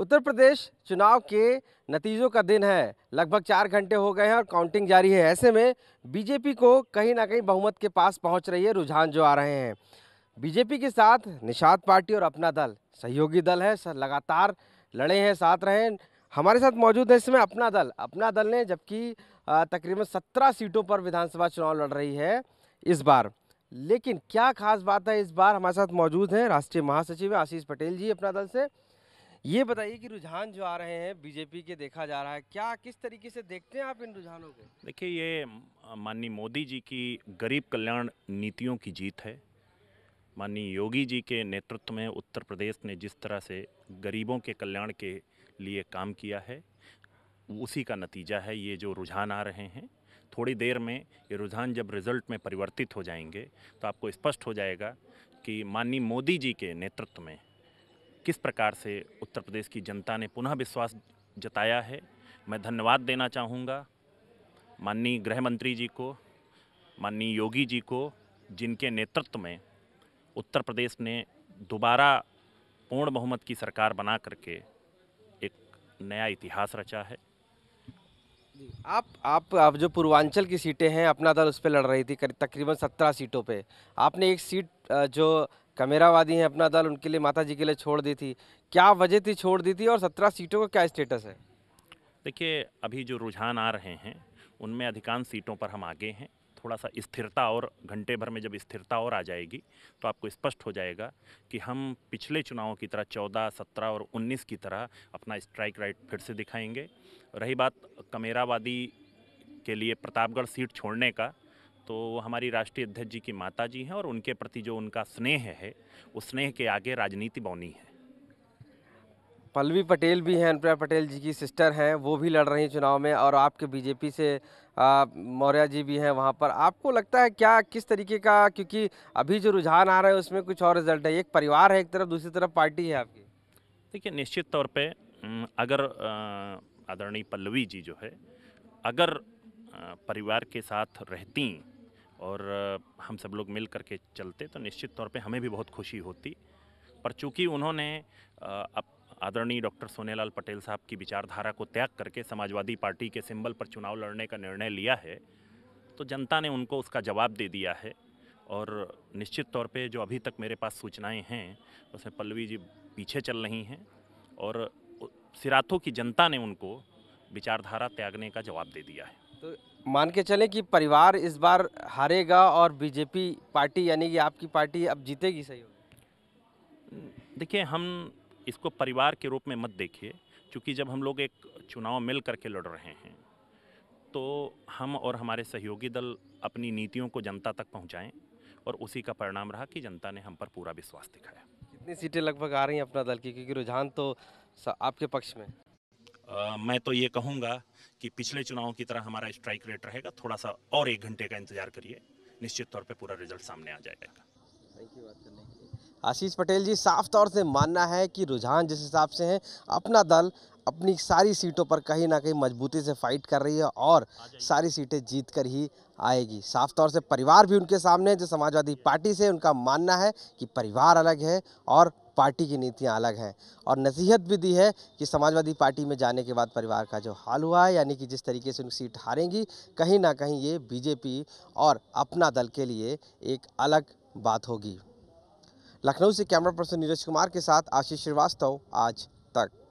उत्तर प्रदेश चुनाव के नतीजों का दिन है लगभग चार घंटे हो गए हैं और काउंटिंग जारी है ऐसे में बीजेपी को कहीं ना कहीं बहुमत के पास पहुंच रही है रुझान जो आ रहे हैं बीजेपी के साथ निषाद पार्टी और अपना दल सहयोगी दल है लगातार लड़े हैं साथ रहे हमारे साथ मौजूद है इसमें अपना दल अपना दल ने जबकि तकरीबन सत्रह सीटों पर विधानसभा चुनाव लड़ रही है इस बार लेकिन क्या खास बात है इस बार हमारे साथ मौजूद हैं राष्ट्रीय महासचिव आशीष पटेल जी अपना दल से ये बताइए कि रुझान जो आ रहे हैं बीजेपी के देखा जा रहा है क्या किस तरीके से देखते हैं आप इन रुझानों को देखिए ये माननीय मोदी जी की गरीब कल्याण नीतियों की जीत है माननीय योगी जी के नेतृत्व में उत्तर प्रदेश ने जिस तरह से गरीबों के कल्याण के लिए काम किया है उसी का नतीजा है ये जो रुझान आ रहे हैं थोड़ी देर में ये रुझान जब रिजल्ट में परिवर्तित हो जाएंगे तो आपको स्पष्ट हो जाएगा कि माननीय मोदी जी के नेतृत्व में किस प्रकार से उत्तर प्रदेश की जनता ने पुनः विश्वास जताया है मैं धन्यवाद देना चाहूँगा माननीय गृह मंत्री जी को माननीय योगी जी को जिनके नेतृत्व में उत्तर प्रदेश ने दोबारा पूर्ण बहुमत की सरकार बना करके एक नया इतिहास रचा है आप आप आप जो पूर्वांचल की सीटें हैं अपना दल उस पर लड़ रही थी तकरीबन सत्रह सीटों पे आपने एक सीट जो कमेरावादी हैं अपना दल उनके लिए माता जी के लिए छोड़ दी थी क्या वजह थी छोड़ दी थी और सत्रह सीटों का क्या स्टेटस है देखिए अभी जो रुझान आ रहे हैं उनमें अधिकांश सीटों पर हम आगे हैं थोड़ा सा स्थिरता और घंटे भर में जब स्थिरता और आ जाएगी तो आपको स्पष्ट हो जाएगा कि हम पिछले चुनावों की तरह 14, 17 और 19 की तरह अपना स्ट्राइक राइट फिर से दिखाएंगे रही बात कमेरावादी के लिए प्रतापगढ़ सीट छोड़ने का तो हमारी राष्ट्रीय अध्यक्ष जी की माता जी हैं और उनके प्रति जो उनका स्नेह है उस स्नेह के आगे राजनीति बौनी है पल्लवी पटेल भी हैं अनुप्रिया पटेल जी की सिस्टर हैं वो भी लड़ रही हैं चुनाव में और आपके बीजेपी से मौर्य जी भी हैं वहाँ पर आपको लगता है क्या किस तरीके का क्योंकि अभी जो रुझान आ रहा है उसमें कुछ और रिजल्ट है एक परिवार है एक तरफ दूसरी तरफ पार्टी है आपकी देखिए निश्चित तौर पर अगर आदरणीय पल्लवी जी जो है अगर परिवार के साथ रहती और हम सब लोग मिल करके चलते तो निश्चित तौर पे हमें भी बहुत खुशी होती पर चूँकि उन्होंने अब आदरणीय डॉक्टर सोनेलाल पटेल साहब की विचारधारा को त्याग करके समाजवादी पार्टी के सिंबल पर चुनाव लड़ने का निर्णय लिया है तो जनता ने उनको उसका जवाब दे दिया है और निश्चित तौर पे जो अभी तक मेरे पास सूचनाएं हैं उसमें पल्लवी जी पीछे चल रही हैं और सिराथों की जनता ने उनको विचारधारा त्यागने का जवाब दे दिया है तो मान के चलें कि परिवार इस बार हारेगा और बीजेपी पार्टी यानी कि आपकी पार्टी अब जीतेगी सही देखिए हम इसको परिवार के रूप में मत देखिए क्योंकि जब हम लोग एक चुनाव मिल करके लड़ रहे हैं तो हम और हमारे सहयोगी दल अपनी नीतियों को जनता तक पहुंचाएं और उसी का परिणाम रहा कि जनता ने हम पर पूरा विश्वास दिखाया कितनी सीटें लगभग आ रही हैं अपना दल की क्योंकि रुझान तो आपके पक्ष में मैं तो ये कहूँगा कि पिछले चुनाव की तरह हमारा स्ट्राइक रेट रहेगा थोड़ा सा और एक घंटे का इंतजार करिए निश्चित तौर पर पूरा रिजल्ट सामने आ जाएगा आशीष पटेल जी साफ तौर से मानना है कि रुझान जिस हिसाब से है अपना दल अपनी सारी सीटों पर कहीं ना कहीं मजबूती से फाइट कर रही है और सारी सीटें जीत कर ही आएगी साफ तौर से परिवार भी उनके सामने है जो समाजवादी पार्टी से उनका मानना है कि परिवार अलग है और पार्टी की नीतियाँ अलग हैं और नसीहत भी दी है कि समाजवादी पार्टी में जाने के बाद परिवार का जो हाल हुआ है यानी कि जिस तरीके से उनकी सीट हारेंगी कहीं ना कहीं ये बीजेपी और अपना दल के लिए एक अलग बात होगी लखनऊ से कैमरा पर्सन नीरज कुमार के साथ आशीष श्रीवास्तव आज तक